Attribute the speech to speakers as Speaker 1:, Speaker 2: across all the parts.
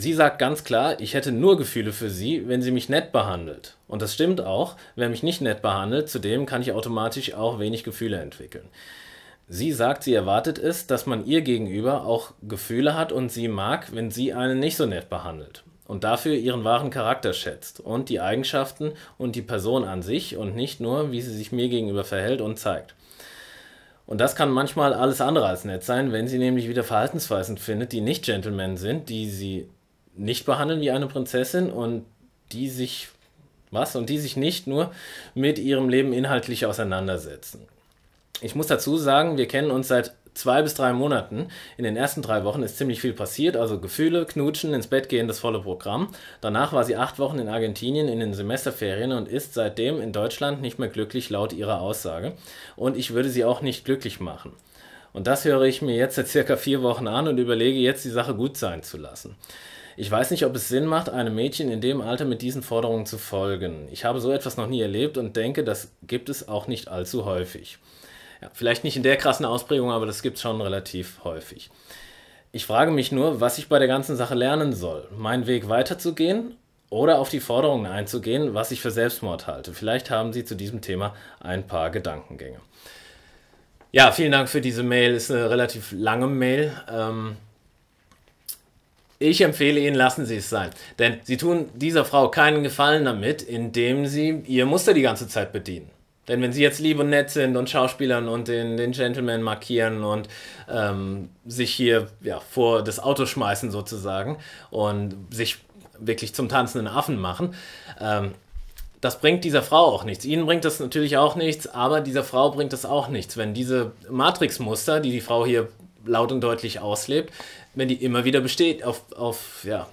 Speaker 1: Sie sagt ganz klar, ich hätte nur Gefühle für sie, wenn sie mich nett behandelt. Und das stimmt auch, wer mich nicht nett behandelt, zudem kann ich automatisch auch wenig Gefühle entwickeln. Sie sagt, sie erwartet es, dass man ihr gegenüber auch Gefühle hat und sie mag, wenn sie einen nicht so nett behandelt. Und dafür ihren wahren Charakter schätzt und die Eigenschaften und die Person an sich und nicht nur, wie sie sich mir gegenüber verhält und zeigt. Und das kann manchmal alles andere als nett sein, wenn sie nämlich wieder Verhaltensweisen findet, die nicht Gentlemen sind, die sie nicht behandeln wie eine Prinzessin und die sich was und die sich nicht nur mit ihrem Leben inhaltlich auseinandersetzen. Ich muss dazu sagen, wir kennen uns seit zwei bis drei Monaten. In den ersten drei Wochen ist ziemlich viel passiert, also Gefühle, Knutschen, ins Bett gehen, das volle Programm. Danach war sie acht Wochen in Argentinien in den Semesterferien und ist seitdem in Deutschland nicht mehr glücklich, laut ihrer Aussage. Und ich würde sie auch nicht glücklich machen. Und das höre ich mir jetzt seit circa vier Wochen an und überlege jetzt, die Sache gut sein zu lassen. Ich weiß nicht, ob es Sinn macht, einem Mädchen in dem Alter mit diesen Forderungen zu folgen. Ich habe so etwas noch nie erlebt und denke, das gibt es auch nicht allzu häufig. Ja, vielleicht nicht in der krassen Ausprägung, aber das gibt es schon relativ häufig. Ich frage mich nur, was ich bei der ganzen Sache lernen soll. Meinen Weg weiterzugehen oder auf die Forderungen einzugehen, was ich für Selbstmord halte. Vielleicht haben Sie zu diesem Thema ein paar Gedankengänge. Ja, vielen Dank für diese Mail. Ist eine relativ lange Mail. Ähm, ich empfehle Ihnen, lassen Sie es sein. Denn Sie tun dieser Frau keinen Gefallen damit, indem Sie ihr Muster die ganze Zeit bedienen. Denn wenn Sie jetzt lieb und nett sind und Schauspielern und den, den Gentleman markieren und ähm, sich hier ja, vor das Auto schmeißen sozusagen und sich wirklich zum tanzenden Affen machen, ähm, das bringt dieser Frau auch nichts. Ihnen bringt das natürlich auch nichts, aber dieser Frau bringt das auch nichts, wenn diese Matrixmuster, die die Frau hier laut und deutlich auslebt, wenn die immer wieder besteht, auf, auf, ja,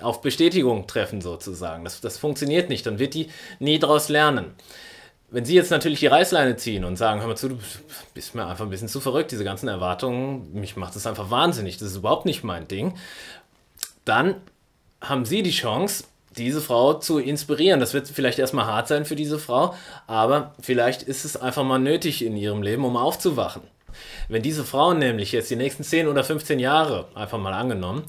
Speaker 1: auf Bestätigung treffen sozusagen. Das, das funktioniert nicht, dann wird die nie daraus lernen. Wenn Sie jetzt natürlich die Reißleine ziehen und sagen, hör mal zu, du bist mir einfach ein bisschen zu verrückt, diese ganzen Erwartungen, mich macht das einfach wahnsinnig, das ist überhaupt nicht mein Ding, dann haben Sie die Chance, diese Frau zu inspirieren. Das wird vielleicht erstmal hart sein für diese Frau, aber vielleicht ist es einfach mal nötig in ihrem Leben, um aufzuwachen. Wenn diese Frau nämlich jetzt die nächsten 10 oder 15 Jahre, einfach mal angenommen,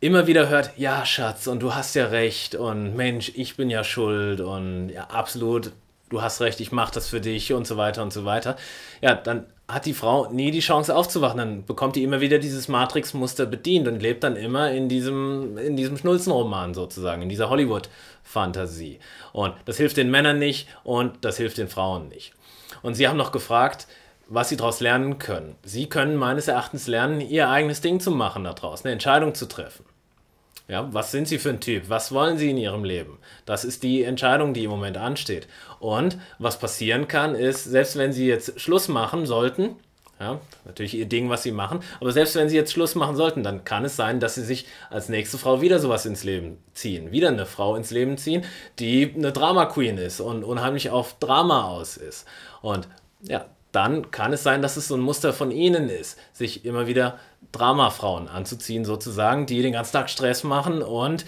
Speaker 1: immer wieder hört, ja Schatz, und du hast ja recht, und Mensch, ich bin ja schuld, und ja, absolut, du hast recht, ich mache das für dich, und so weiter und so weiter, ja, dann hat die Frau nie die Chance aufzuwachen, dann bekommt die immer wieder dieses Matrix-Muster bedient und lebt dann immer in diesem, in diesem Schnulzenroman sozusagen, in dieser Hollywood-Fantasie. Und das hilft den Männern nicht und das hilft den Frauen nicht. Und sie haben noch gefragt, was sie daraus lernen können. Sie können meines Erachtens lernen, ihr eigenes Ding zu machen daraus, eine Entscheidung zu treffen. Ja, was sind sie für ein Typ? Was wollen sie in ihrem Leben? Das ist die Entscheidung, die im Moment ansteht. Und was passieren kann, ist, selbst wenn sie jetzt Schluss machen sollten, ja, natürlich ihr Ding, was sie machen, aber selbst wenn sie jetzt Schluss machen sollten, dann kann es sein, dass sie sich als nächste Frau wieder sowas ins Leben ziehen. Wieder eine Frau ins Leben ziehen, die eine Drama Queen ist und unheimlich auf Drama aus ist. Und ja, dann kann es sein, dass es so ein Muster von ihnen ist, sich immer wieder Dramafrauen anzuziehen, sozusagen, die den ganzen Tag Stress machen und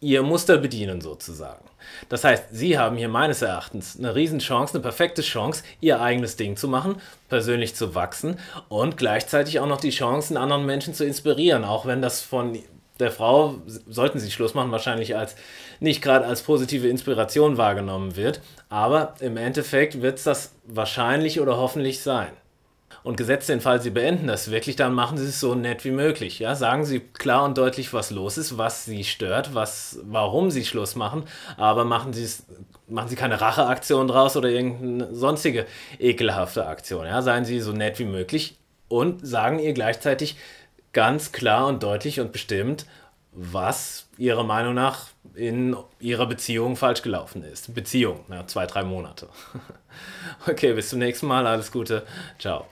Speaker 1: ihr Muster bedienen, sozusagen. Das heißt, sie haben hier meines Erachtens eine Riesenchance, eine perfekte Chance, ihr eigenes Ding zu machen, persönlich zu wachsen und gleichzeitig auch noch die Chance, anderen Menschen zu inspirieren, auch wenn das von der Frau, sollten sie Schluss machen, wahrscheinlich als nicht gerade als positive Inspiration wahrgenommen wird. Aber im Endeffekt wird es das wahrscheinlich oder hoffentlich sein. Und gesetzt den Fall, sie beenden das wirklich, dann machen sie es so nett wie möglich. Ja? Sagen sie klar und deutlich, was los ist, was sie stört, was, warum sie Schluss machen, aber machen sie es machen Sie keine Racheaktion draus oder irgendeine sonstige ekelhafte Aktion. Ja? Seien Sie so nett wie möglich und sagen ihr gleichzeitig, ganz klar und deutlich und bestimmt, was ihrer Meinung nach in ihrer Beziehung falsch gelaufen ist. Beziehung, ja, zwei, drei Monate. Okay, bis zum nächsten Mal, alles Gute, ciao.